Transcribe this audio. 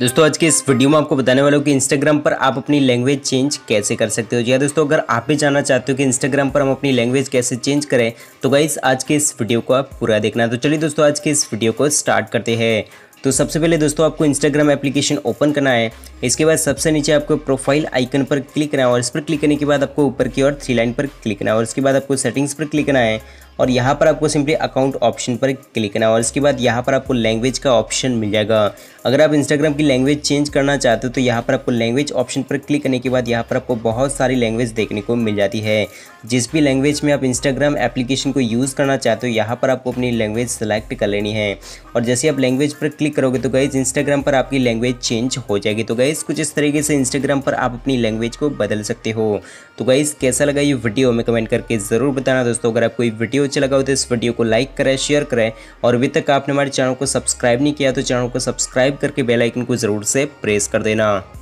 दोस्तों आज के इस वीडियो में आपको बताने वाला हूँ कि इंस्टाग्राम पर आप अपनी लैंग्वेज चेंज कैसे कर सकते हो या हाँ, दोस्तों अगर आप भी जानना चाहते हो कि इंस्टाग्राम पर हम अपनी लैंग्वेज कैसे चेंज करें तो गाइस आज के इस वीडियो को आप पूरा देखना है तो चलिए दोस्तों आज के इस वीडियो को स्टार्ट करते हैं तो सबसे पहले दोस्तों आपको इंस्टाग्राम एप्लीकेशन ओपन करना है इसके बाद सबसे नीचे आपको प्रोफाइल आइकन पर क्लिक करना है और इस पर क्लिक करने के बाद आपको ऊपर की ओर थ्री लाइन पर क्लिक करना है और इसके बाद आपको सेटिंग्स पर क्लिक करना है और यहाँ पर आपको सिंपली अकाउंट ऑप्शन पर क्लिक करना और इसके बाद यहाँ पर आपको लैंग्वेज का ऑप्शन मिल जाएगा अगर आप इंस्टाग्राम की लैंग्वेज चेंज करना चाहते हो तो यहाँ पर आपको लैंग्वेज ऑप्शन पर क्लिक करने के बाद यहाँ पर आपको बहुत सारी लैंग्वेज देखने को मिल जाती है जिस भी लैंग्वेज में आप इंस्टाग्राम एप्लीकेशन को यूज़ करना चाहते हो यहाँ पर आपको अपनी लैंग्वेज सेलेक्ट कर लेनी है और जैसे आप लैंग्वेज पर क्लिक करोगे तो गाइज इंस्टाग्राम पर आपकी लैंग्वेज चेंज हो जाएगी तो गाइज कुछ इस तरीके से इंस्टाग्राम पर आप अपनी लैंग्वेज को बदल सकते हो तो गाइज कैसा लगा ये वीडियो में कमेंट करके ज़रूर बताना दोस्तों अगर आपको ये वीडियो अच्छा लगा हो तो इस वीडियो को लाइक करें शेयर करें और अभी तक आपने हमारे चैनल को सब्सक्राइब नहीं किया तो चैनल को सब्सक्राइब करके बेलाइकन को ज़रूर से प्रेस कर देना